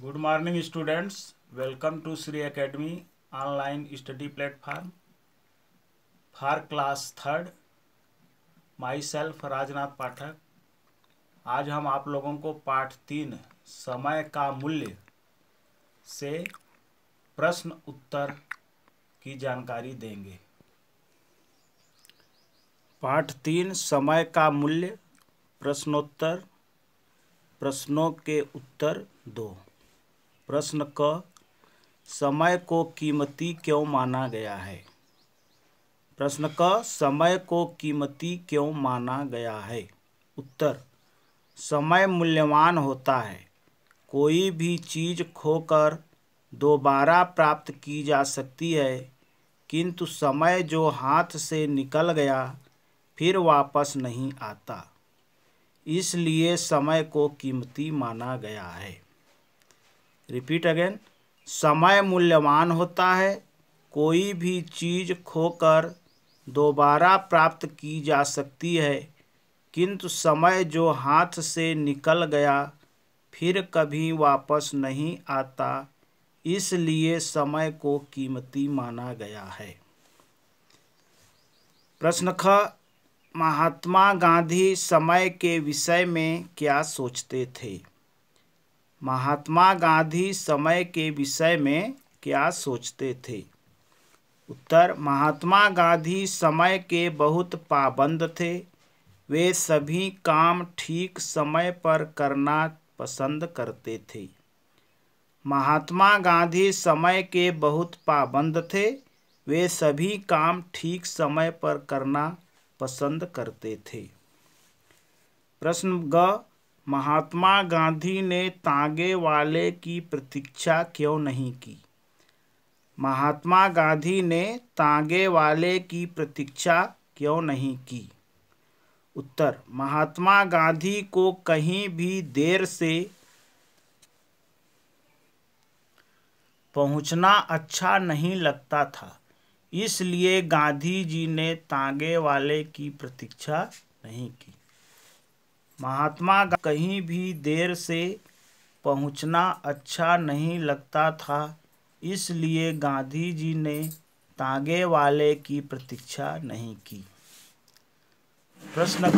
good morning students welcome to Shri Academy online study platform for class third myself Rajnath Pathak आज हम आप लोगों को पाठ तीन समय का मूल्य से प्रश्न उत्तर की जानकारी देंगे पाठ तीन समय का मूल्य प्रश्नोत्तर प्रश्नों के उत्तर दो प्रश्न क समय को कीमती क्यों माना गया है प्रश्न क समय को कीमती क्यों माना गया है उत्तर समय मूल्यवान होता है कोई भी चीज़ खोकर दोबारा प्राप्त की जा सकती है किंतु समय जो हाथ से निकल गया फिर वापस नहीं आता इसलिए समय को कीमती माना गया है रिपीट अगेन समय मूल्यवान होता है कोई भी चीज़ खोकर दोबारा प्राप्त की जा सकती है किंतु समय जो हाथ से निकल गया फिर कभी वापस नहीं आता इसलिए समय को कीमती माना गया है प्रश्न ख महात्मा गांधी समय के विषय में क्या सोचते थे महात्मा गांधी समय के विषय में क्या सोचते थे उत्तर महात्मा गांधी समय के बहुत पाबंद थे वे सभी काम ठीक समय पर करना पसंद करते थे महात्मा गांधी समय के बहुत पाबंद थे वे सभी काम ठीक समय पर करना पसंद करते थे प्रश्न ग महात्मा गांधी ने तांगे वाले की प्रतीक्षा क्यों नहीं की महात्मा गांधी ने तांगे वाले की प्रतीक्षा क्यों नहीं की उत्तर महात्मा गांधी को कहीं भी देर से पहुंचना अच्छा नहीं लगता था इसलिए गांधी जी ने तांगे वाले की प्रतीक्षा नहीं की महात्मा कहीं भी देर से पहुंचना अच्छा नहीं लगता था इसलिए गांधी जी ने तांगे वाले की प्रतीक्षा नहीं की प्रश्न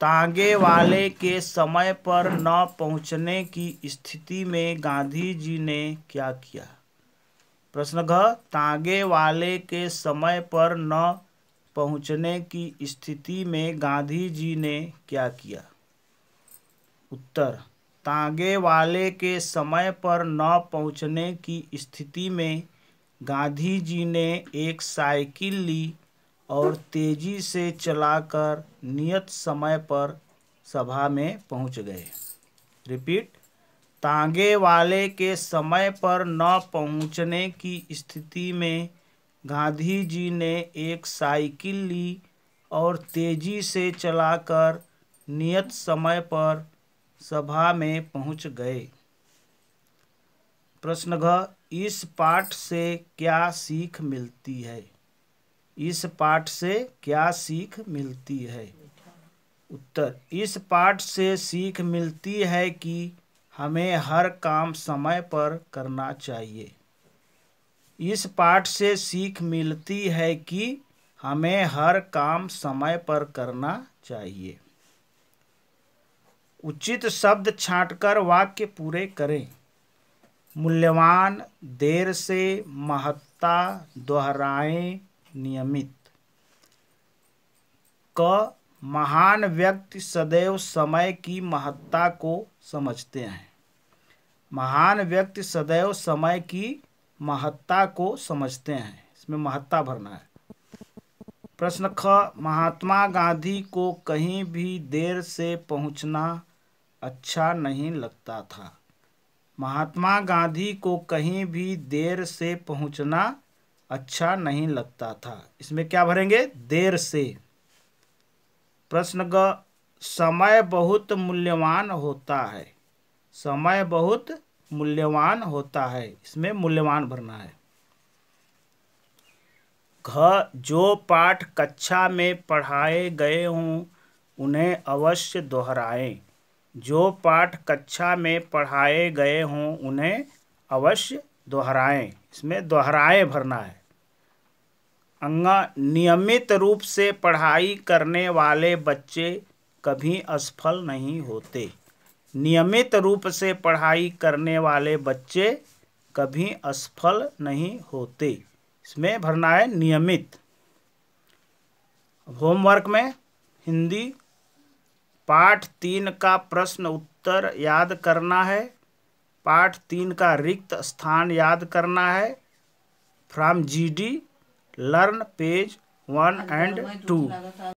घ वाले के समय पर न पहुंचने की स्थिति में गांधी जी ने क्या किया प्रश्न घ तांगे वाले के समय पर न पहुंचने की स्थिति में गांधी जी ने क्या किया उत्तर तांगे वाले के समय पर न पहुंचने की स्थिति में गांधी जी ने एक साइकिल ली और तेजी से चलाकर नियत समय पर सभा में पहुंच गए रिपीट तांगे वाले के समय पर न पहुंचने की स्थिति में गांधी जी ने एक साइकिल ली और तेजी से चलाकर नियत समय पर सभा में पहुंच गए प्रश्न घ इस पाठ से क्या सीख मिलती है इस पाठ से क्या सीख मिलती है उत्तर इस पाठ से सीख मिलती है कि हमें हर काम समय पर करना चाहिए इस पाठ से सीख मिलती है कि हमें हर काम समय पर करना चाहिए उचित शब्द छांटकर वाक्य पूरे करें मूल्यवान देर से महत्ता दोहराएं नियमित क महान व्यक्ति सदैव समय की महत्ता को समझते हैं महान व्यक्ति सदैव समय की महत्ता को समझते हैं इसमें महत्ता भरना है प्रश्न ख महात्मा गांधी को कहीं भी देर से पहुंचना अच्छा नहीं लगता था महात्मा गांधी को कहीं भी देर से पहुंचना अच्छा नहीं लगता था इसमें क्या भरेंगे देर से प्रश्न ग समय बहुत मूल्यवान होता है समय बहुत मूल्यवान होता है इसमें मूल्यवान भरना है घ जो पाठ कक्षा में पढ़ाए गए हों उन्हें अवश्य दोहराएं जो पाठ कक्षा में पढ़ाए गए हों उन्हें अवश्य दोहराएं इसमें दोहराए भरना है अंगा नियमित रूप से पढ़ाई करने वाले बच्चे कभी असफल नहीं होते नियमित रूप से पढ़ाई करने वाले बच्चे कभी असफल नहीं होते इसमें भरना है नियमित होमवर्क में हिंदी पाठ तीन का प्रश्न उत्तर याद करना है पाठ तीन का रिक्त स्थान याद करना है from GD learn page one and to